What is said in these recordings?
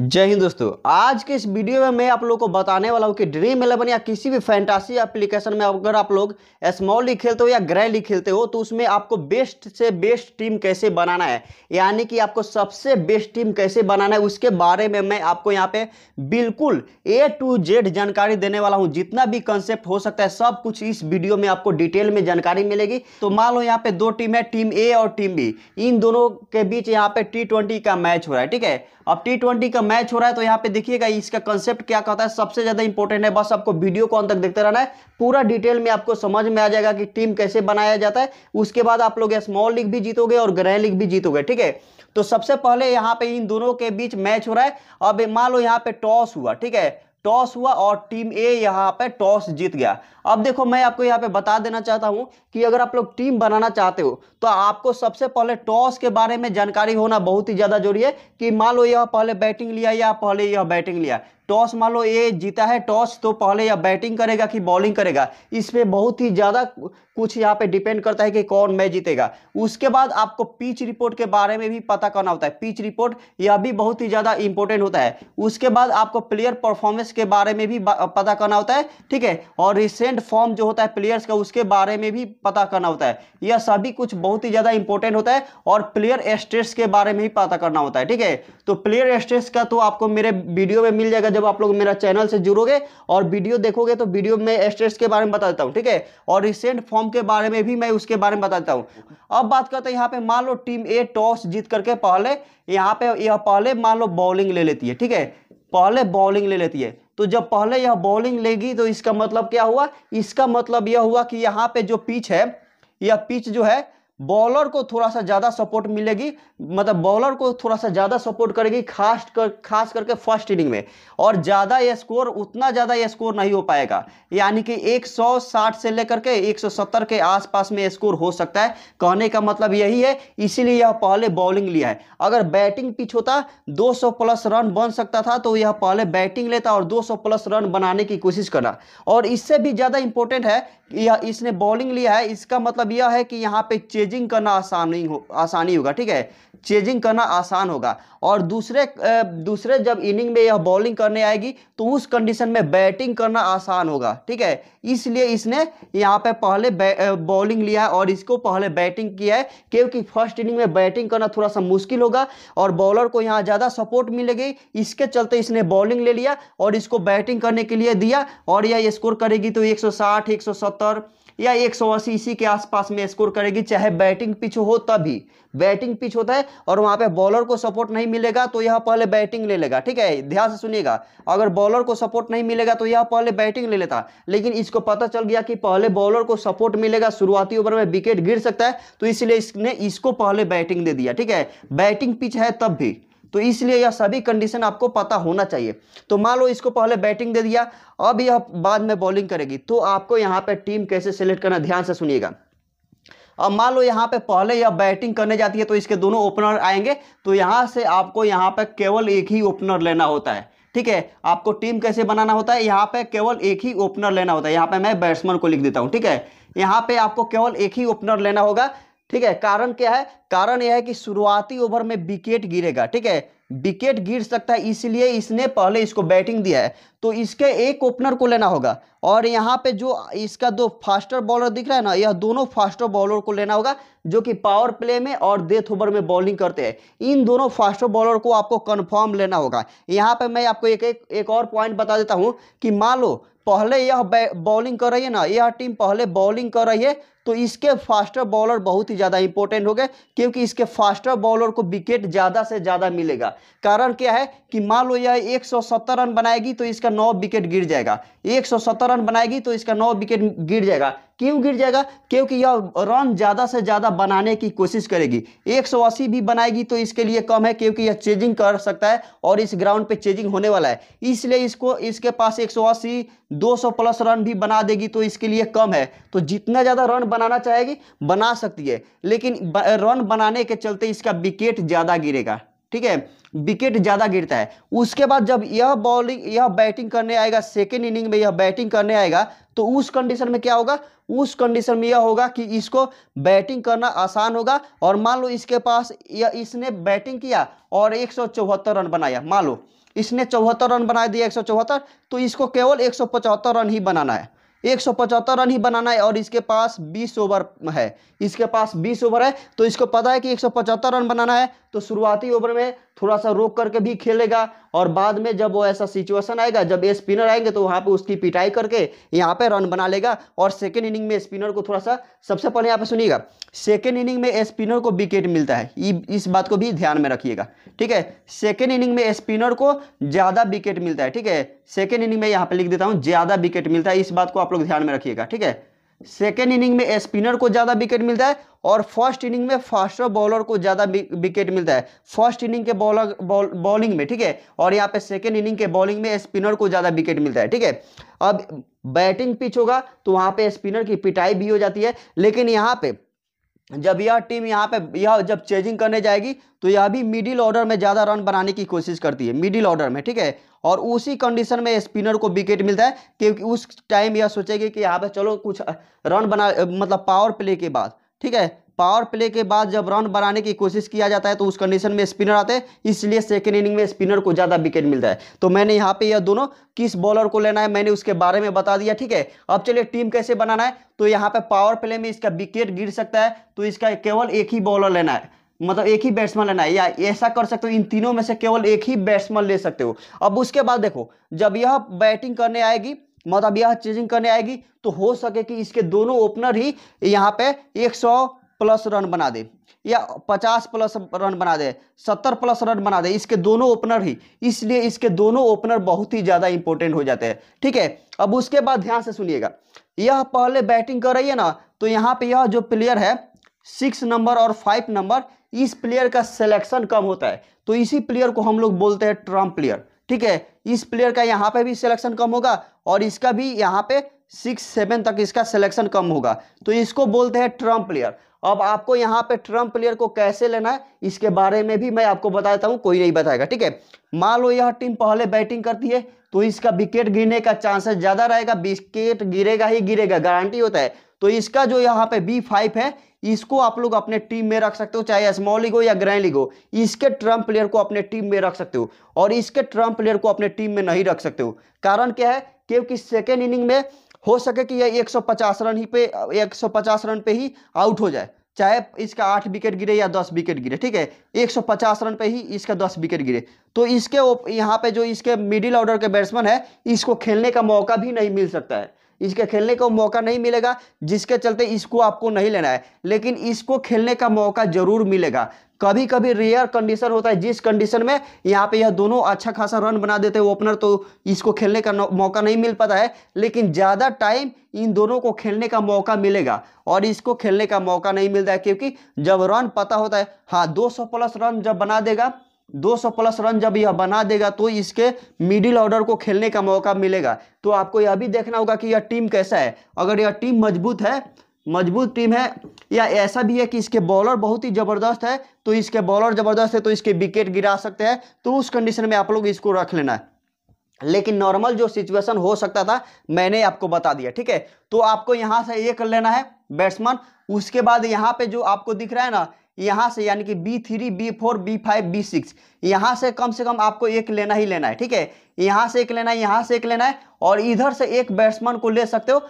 जय हिंद दोस्तों आज के इस वीडियो में मैं आप लोगों को बताने वाला हूँ कि ड्रीम इलेवन या किसी भी फैंटासी एप्लीकेशन में अगर आप लोग स्मॉल लीग खेलते हो या ग्रे लीग खेलते हो तो उसमें आपको बेस्ट से बेस्ट टीम कैसे बनाना है यानी कि आपको सबसे बेस्ट टीम कैसे बनाना है उसके बारे में मैं आपको यहाँ पे बिल्कुल ए टू जेड जानकारी देने वाला हूँ जितना भी कंसेप्ट हो सकता है सब कुछ इस वीडियो में आपको डिटेल में जानकारी मिलेगी तो मान लो यहाँ पे दो टीम है टीम ए और टीम बी इन दोनों के बीच यहाँ पे टी का मैच हो रहा है ठीक है अब टी ट्वेंटी का मैच हो रहा है तो यहाँ पे देखिएगा इसका कंसेप्ट क्या कहता है सबसे ज़्यादा इंपॉर्टेंट है बस आपको वीडियो को अंत तक देखते रहना है पूरा डिटेल में आपको समझ में आ जाएगा कि टीम कैसे बनाया जाता है उसके बाद आप लोग स्मॉल लीग भी जीतोगे और ग्रह लीग भी जीतोगे ठीक है तो सबसे पहले यहाँ पे इन दोनों के बीच मैच हो रहा है अब मान लो यहाँ पे टॉस हुआ ठीक है टॉस हुआ और टीम ए यहाँ पे टॉस जीत गया अब देखो मैं आपको यहाँ पे बता देना चाहता हूँ कि अगर आप लोग टीम बनाना चाहते हो तो आपको सबसे पहले टॉस के बारे में जानकारी होना बहुत ही ज़्यादा जरूरी है कि मान लो यह पहले बैटिंग लिया या पहले यह बैटिंग लिया टॉस मान लो ये जीता है टॉस तो पहले या बैटिंग करेगा कि बॉलिंग करेगा इस पर बहुत ही ज़्यादा कुछ यहाँ पे डिपेंड करता है कि कौन मैच जीतेगा उसके बाद आपको पिच रिपोर्ट के बारे में भी पता करना होता है पिच रिपोर्ट यह भी बहुत ही ज़्यादा इंपॉर्टेंट होता है उसके बाद आपको प्लेयर परफॉर्मेंस के बारे में भी पता करना होता है ठीक है और रिसेंट फॉर्म जो होता है प्लेयर्स का उसके बारे में भी पता करना होता है यह सभी कुछ बहुत ही ज़्यादा इंपॉर्टेंट होता है और प्लेयर स्ट्रेस के बारे में भी पता करना होता है ठीक है तो प्लेयर स्ट्रेस का तो आपको मेरे वीडियो में मिल जाएगा जब आप लोग मेरा चैनल से जुड़ोगे और वीडियो देखोगे तो वीडियो में एस्ट्रेस के बारे में बता देता हूँ ठीक है और रिसेंट फॉर्म के बारे में भी मैं उसके बारे में बता देता हूँ अब बात करते हैं यहाँ पे मान लो टीम ए टॉस जीत करके पहले यहाँ पे यह पहले मान लो बॉलिंग ले लेती है ठीक है पहले बॉलिंग ले लेती है तो जब पहले यह बॉलिंग लेगी तो इसका मतलब क्या हुआ इसका मतलब यह हुआ कि यहाँ पे जो पिच है यह पिच जो है बॉलर को थोड़ा सा ज़्यादा सपोर्ट मिलेगी मतलब बॉलर को थोड़ा सा ज़्यादा सपोर्ट करेगी खास कर खास करके फर्स्ट इनिंग में और ज़्यादा यह स्कोर उतना ज़्यादा यह स्कोर नहीं हो पाएगा यानी कि 160 से लेकर के 170 के आसपास में स्कोर हो सकता है कहने का मतलब यही है इसीलिए यह पहले बॉलिंग लिया है अगर बैटिंग पिच होता दो प्लस रन बन सकता था तो यह पहले बैटिंग लेता और दो प्लस रन बनाने की कोशिश करना और इससे भी ज़्यादा इंपॉर्टेंट है यह इसने बॉलिंग लिया है इसका मतलब यह है कि यहाँ पे चेजिंग करना आसान नहीं हो आसानी होगा ठीक है चेजिंग करना आसान होगा और दूसरे दूसरे जब इनिंग में यह बॉलिंग करने आएगी तो उस कंडीशन में बैटिंग करना आसान होगा ठीक है इसलिए इसने यहाँ पे पहले बॉलिंग लिया है और इसको पहले बैटिंग किया है क्योंकि फर्स्ट इनिंग में बैटिंग करना थोड़ा सा मुश्किल होगा और बॉलर को यहाँ ज़्यादा सपोर्ट मिलेगी इसके चलते इसने बॉलिंग ले लिया और इसको बैटिंग करने के लिए दिया और यह स्कोर करेगी तो एक सौ या एक सौ अस्सी इसी के आसपास में स्कोर करेगी चाहे बैटिंग पिच हो तभी बैटिंग पिच होता है और वहाँ पे बॉलर को सपोर्ट नहीं मिलेगा तो यह पहले बैटिंग ले लेगा ठीक है ध्यान से सुनिएगा अगर बॉलर को सपोर्ट नहीं मिलेगा तो यह पहले बैटिंग ले लेता लेकिन इसको पता चल गया कि पहले बॉलर को सपोर्ट मिलेगा शुरुआती ओवर में विकेट गिर सकता है तो इसलिए इसने इसको पहले बैटिंग दे दिया ठीक है बैटिंग पिच है तब भी तो इसलिए यह सभी कंडीशन आपको पता होना चाहिए तो मान लो इसको पहले बैटिंग दे दिया अब यह बाद में बॉलिंग करेगी तो आपको यहाँ पर टीम कैसे सेलेक्ट करना ध्यान से सुनिएगा अब मान लो यहाँ पे पहले यह बैटिंग करने जाती है तो इसके दोनों ओपनर आएंगे तो यहाँ से आपको यहाँ पे केवल एक ही ओपनर लेना होता है ठीक है आपको टीम कैसे बनाना होता है यहाँ पे केवल एक ही ओपनर लेना होता है यहाँ पे मैं बैट्समैन को लिख देता हूँ ठीक है यहाँ पे आपको केवल एक ही ओपनर लेना होगा ठीक है कारण क्या है कारण यह है कि शुरुआती ओवर में विकेट गिरेगा ठीक है विकेट गिर सकता है इसलिए इसने पहले इसको बैटिंग दिया है तो इसके एक ओपनर को लेना होगा और यहाँ पे जो इसका दो फास्टर बॉलर दिख रहा है ना यह दोनों फास्टर बॉलर को लेना होगा जो कि पावर प्ले में और डेथ ओवर में बॉलिंग करते हैं इन दोनों फास्टर बॉलर को आपको कन्फर्म लेना होगा यहाँ पर मैं आपको एक एक, एक और पॉइंट बता देता हूँ कि मान लो पहले यह बॉलिंग कर रही है ना यह टीम पहले बॉलिंग कर रही है तो इसके फास्टर बॉलर बहुत ही ज़्यादा इंपॉर्टेंट हो गए क्योंकि इसके फास्टर बॉलर को विकेट ज़्यादा से ज़्यादा मिलेगा कारण क्या है कि मान लो यह 170 रन बनाएगी तो इसका नौ विकेट गिर जाएगा 170 रन बनाएगी तो इसका नौ विकेट गिर जाएगा क्यों गिर जाएगा क्योंकि यह रन ज़्यादा से ज़्यादा बनाने की कोशिश करेगी 180 भी बनाएगी तो इसके लिए कम है क्योंकि यह चेजिंग कर सकता है और इस ग्राउंड पे चेजिंग होने वाला है इसलिए इसको इसके पास 180 200 प्लस रन भी बना देगी तो इसके लिए कम है तो जितना ज़्यादा रन बनाना चाहेगी बना सकती है लेकिन रन बनाने के चलते इसका विकेट ज़्यादा गिरेगा ठीक है विकेट ज़्यादा गिरता है उसके बाद जब यह बॉलिंग यह बैटिंग करने आएगा सेकेंड इनिंग में यह बैटिंग करने आएगा तो उस कंडीशन में क्या होगा उस कंडीशन में यह होगा कि इसको बैटिंग करना आसान होगा और मान लो इसके पास यह इसने बैटिंग किया और एक रन बनाया मान लो इसने चौहत्तर रन बना दिया एक तो इसको केवल एक रन ही बनाना है पचहत्तर रन ही बनाना है और इसके पास 20 ओवर है इसके पास 20 ओवर है तो इसको पता है कि पचहत्तर रन बनाना है तो शुरुआती ओवर में थोड़ा सा रोक करके भी खेलेगा और बाद में जब वो ऐसा सिचुएशन आएगा जब ए स्पिनर आएंगे तो वहाँ पे उसकी पिटाई करके यहाँ पे रन बना लेगा और सेकेंड इनिंग में स्पिनर को थोड़ा सा सबसे पहले यहाँ पे सुनिएगा सेकेंड इनिंग में स्पिनर को विकेट मिलता है इस बात को भी ध्यान में रखिएगा ठीक है सेकेंड इनिंग में स्पिनर को ज़्यादा विकेट मिलता है ठीक है सेकेंड इनिंग में यहाँ पर लिख देता हूँ ज़्यादा विकेट मिलता है इस बात को आप लोग ध्यान में रखिएगा ठीक है सेकेंड इनिंग में स्पिनर को ज़्यादा विकेट मिलता है और फर्स्ट इनिंग में फास्टर बॉलर को ज़्यादा विकेट मिलता है फर्स्ट इनिंग के बॉलर बॉलिंग में ठीक है और यहाँ पे सेकेंड इनिंग के बॉलिंग में स्पिनर को ज़्यादा विकेट मिलता है ठीक है अब बैटिंग पिच होगा तो वहाँ पे स्पिनर की पिटाई भी हो जाती है लेकिन यहाँ पे जब यह टीम यहाँ पे यह जब चेजिंग करने जाएगी तो यह भी मिडिल ऑर्डर में ज़्यादा रन बनाने की कोशिश करती है मिडिल ऑर्डर में ठीक है और उसी कंडीशन में स्पिनर को विकेट मिलता है क्योंकि उस टाइम यह सोचेगी कि यहाँ पे चलो कुछ रन बना मतलब पावर प्ले के बाद ठीक है पावर प्ले के बाद जब रन बनाने की कोशिश किया जाता है तो उस कंडीशन में स्पिनर आते हैं इसलिए सेकेंड इनिंग में स्पिनर को ज़्यादा विकेट मिलता है तो मैंने यहाँ पे यह दोनों किस बॉलर को लेना है मैंने उसके बारे में बता दिया ठीक है अब चलिए टीम कैसे बनाना है तो यहाँ पे पावर प्ले में इसका विकेट गिर सकता है तो इसका केवल एक ही बॉलर लेना है मतलब एक ही बैट्समैन लेना है या ऐसा कर सकते हो इन तीनों में से केवल एक ही बैट्समैन ले सकते हो अब उसके बाद देखो जब यह बैटिंग करने आएगी मतलब यह चेजिंग करने आएगी तो हो सके कि इसके दोनों ओपनर ही यहाँ पे प्लस रन बना दे या 50 प्लस रन बना दे 70 प्लस रन बना दे इसके दोनों ओपनर ही इसलिए इसके दोनों ओपनर बहुत ही ज़्यादा इंपॉर्टेंट हो जाते हैं ठीक है अब उसके बाद ध्यान से सुनिएगा यह पहले बैटिंग कर रही है ना तो यहाँ पे यह जो प्लेयर है सिक्स नंबर और फाइव नंबर इस प्लेयर का सिलेक्शन कम होता है तो इसी प्लेयर को हम लोग बोलते हैं ट्रम्प प्लेयर ठीक है इस प्लेयर का यहाँ पे भी सिलेक्शन कम होगा और इसका भी यहाँ पे सिक्स सेवन तक इसका सिलेक्शन कम होगा तो इसको बोलते हैं ट्रम्प प्लेयर अब आपको यहाँ पे ट्रम्प प्लेयर को कैसे लेना है इसके बारे में भी मैं आपको बता देता हूँ कोई नहीं बताएगा ठीक है मान लो यह टीम पहले बैटिंग करती है तो इसका विकेट गिरने का चांसेस ज़्यादा रहेगा विकेट गिरेगा ही गिरेगा गारंटी होता है तो इसका जो यहाँ पे बी फाइव है इसको आप लोग अपने टीम में रख सकते हो चाहे स्मॉल लीग हो या ग्रैंड लीग हो इसके ट्रम्प प्लेयर को अपने टीम में रख सकते हो और इसके ट्रम्प प्लेयर को अपने टीम में नहीं रख सकते हो कारण क्या है क्योंकि सेकेंड इनिंग में हो सके कि यह 150 रन ही पे 150 रन पे ही आउट हो जाए चाहे इसका आठ विकेट गिरे या दस विकेट गिरे ठीक है 150 रन पे ही इसका दस विकेट गिरे तो इसके यहाँ पे जो इसके मिडिल ऑर्डर के बैट्समैन है इसको खेलने का मौका भी नहीं मिल सकता है इसके खेलने का मौका नहीं मिलेगा जिसके चलते इसको आपको नहीं लेना है लेकिन इसको खेलने का मौका जरूर मिलेगा कभी कभी रेयर कंडीशन होता है जिस कंडीशन में यहाँ पे यह दोनों अच्छा खासा रन बना देते हैं ओपनर तो इसको खेलने का मौका नहीं मिल पाता है लेकिन ज़्यादा टाइम इन दोनों को खेलने का मौका मिलेगा और इसको खेलने का मौका नहीं मिलता है क्योंकि जब रन पता होता है हाँ 200 प्लस रन जब बना देगा 200 प्लस रन जब यह बना देगा तो इसके मिडिल ऑर्डर को खेलने का मौका मिलेगा तो आपको यह भी देखना होगा कि यह टीम कैसा है अगर यह टीम मजबूत है मजबूत टीम है या ऐसा भी है कि इसके बॉलर बहुत ही ज़बरदस्त है तो इसके बॉलर ज़बरदस्त है तो इसके विकेट गिरा सकते हैं तो उस कंडीशन में आप लोग इसको रख लेना है लेकिन नॉर्मल जो सिचुएशन हो सकता था मैंने आपको बता दिया ठीक है तो आपको यहाँ से ये कर लेना है बैट्समैन उसके बाद यहाँ पे जो आपको दिख रहा है ना यहाँ से यानी कि B three B four B five B six यहाँ से कम से कम आपको एक लेना ही लेना है ठीक है यहाँ से एक लेना है यहाँ से एक लेना है और इधर से एक बैट्समैन को ले सकते हो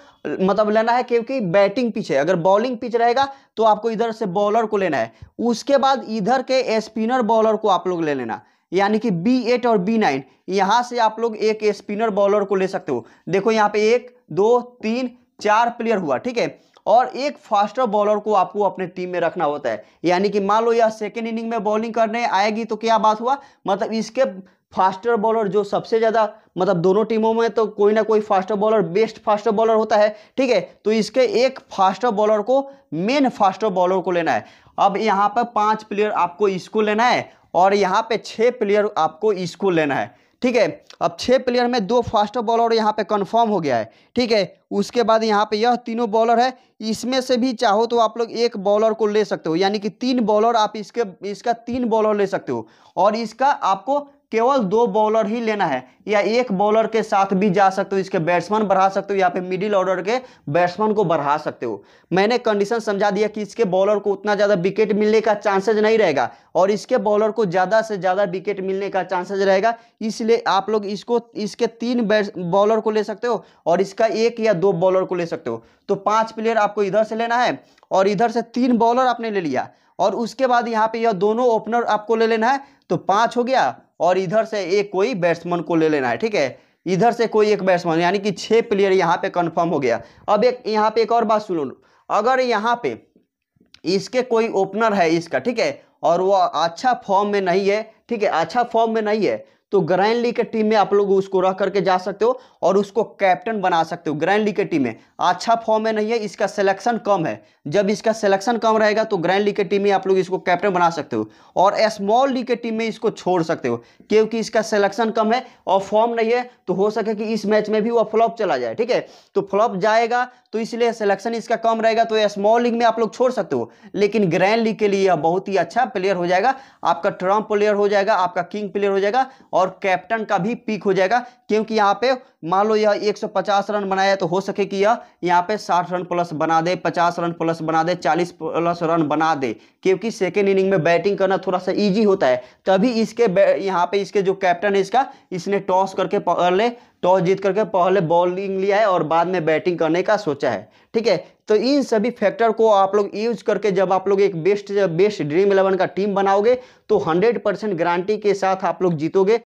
मतलब लेना है क्योंकि बैटिंग पिच है अगर बॉलिंग पिच रहेगा तो आपको इधर से बॉलर को लेना है उसके बाद इधर के स्पिनर बॉलर को आप लोग ले लेना यानी कि बी एट और बी नाइन यहाँ से आप लोग एक स्पिनर बॉलर को ले सकते हो देखो यहाँ पे एक दो तीन चार प्लेयर हुआ ठीक है और एक फास्टर बॉलर को आपको अपने टीम में रखना होता है यानी कि मान लो यह सेकेंड इनिंग में बॉलिंग करने आएगी तो क्या बात हुआ मतलब इसके फास्टर बॉलर जो सबसे ज़्यादा मतलब दोनों टीमों में तो कोई ना कोई faster bowler best faster bowler होता है ठीक है तो इसके एक फास्टर बॉलर को मेन फास्टर बॉलर को लेना है अब यहाँ पर पांच प्लेयर आपको इसको लेना है और यहाँ पे छः प्लेयर आपको इसको लेना है ठीक है अब छः प्लेयर में दो फास्ट बॉलर यहाँ पे कंफर्म हो गया है ठीक है उसके बाद यहाँ पे यह तीनों बॉलर है इसमें से भी चाहो तो आप लोग एक बॉलर को ले सकते हो यानी कि तीन बॉलर आप इसके इसका तीन बॉलर ले सकते हो और इसका आपको केवल दो बॉलर ही लेना है या एक बॉलर के साथ भी जा सकते हो इसके बैट्समैन बढ़ा सकते हो या फिर मिडिल ऑर्डर के बैट्समैन को बढ़ा सकते हो मैंने कंडीशन समझा दिया कि इसके बॉलर को उतना ज़्यादा विकेट मिलने का चांसेज नहीं रहेगा और इसके बॉलर को ज़्यादा से ज़्यादा विकेट मिलने का चांसेज रहेगा इसलिए आप लोग इसको इसके तीन बॉलर को ले सकते हो और इसका एक या दो बॉलर को ले सकते हो तो पाँच प्लेयर आपको इधर से लेना है और इधर से तीन बॉलर आपने ले लिया और उसके बाद यहाँ पे यह दोनों ओपनर आपको ले लेना है तो पाँच हो गया और इधर से एक कोई बैट्समैन को ले लेना है ठीक है इधर से कोई एक बैट्समैन यानी कि छः प्लेयर यहाँ पे कंफर्म हो गया अब एक यहाँ पे एक और बात सुनो अगर यहाँ पे इसके कोई ओपनर है इसका ठीक है और वो अच्छा फॉर्म में नहीं है ठीक है अच्छा फॉर्म में नहीं है तो ग्रैंड लीग के टीम में आप लोग उसको रख करके जा सकते हो और उसको कैप्टन बना सकते हो ग्रैंड लीग के टीम में अच्छा फॉर्म में नहीं है इसका सिलेक्शन कम है जब इसका सिलेक्शन कम रहेगा तो ग्रैंड लीग के टीम में आप लोग इसको कैप्टन बना सकते हो और स्मॉल लीग के टीम में इसको छोड़ सकते हो क्योंकि इसका सिलेक्शन कम है और फॉर्म नहीं है तो हो सके कि इस मैच में भी वह फ्लॉप चला जाए ठीक है तो फ्लॉप जाएगा तो इसलिए सिलेक्शन इसका कम रहेगा तो स्मॉल लीग में आप लोग छोड़ सकते हो लेकिन ग्रैंड लीग के लिए बहुत ही अच्छा प्लेयर हो जाएगा आपका ट्रम्प प्लेयर हो जाएगा आपका किंग प्लेयर हो जाएगा और कैप्टन का भी पीक हो जाएगा क्योंकि यहाँ पे मान लो यह 150 रन बनाया तो हो सके कि यह यहाँ पे 60 रन प्लस बना दे 50 रन प्लस बना दे 40 प्लस रन बना दे क्योंकि सेकेंड इनिंग में बैटिंग करना थोड़ा सा ईजी होता है तभी इसके यहाँ पे इसके जो कैप्टन है इसका इसने टॉस करके पहले टॉस जीत करके पहले बॉलिंग लिया है और बाद में बैटिंग करने का सोचा है ठीक है तो इन सभी फैक्टर को आप लोग यूज करके जब आप लोग एक बेस्ट बेस्ट ड्रीम इलेवन का टीम बनाओगे तो 100 परसेंट गारंटी के साथ आप लोग जीतोगे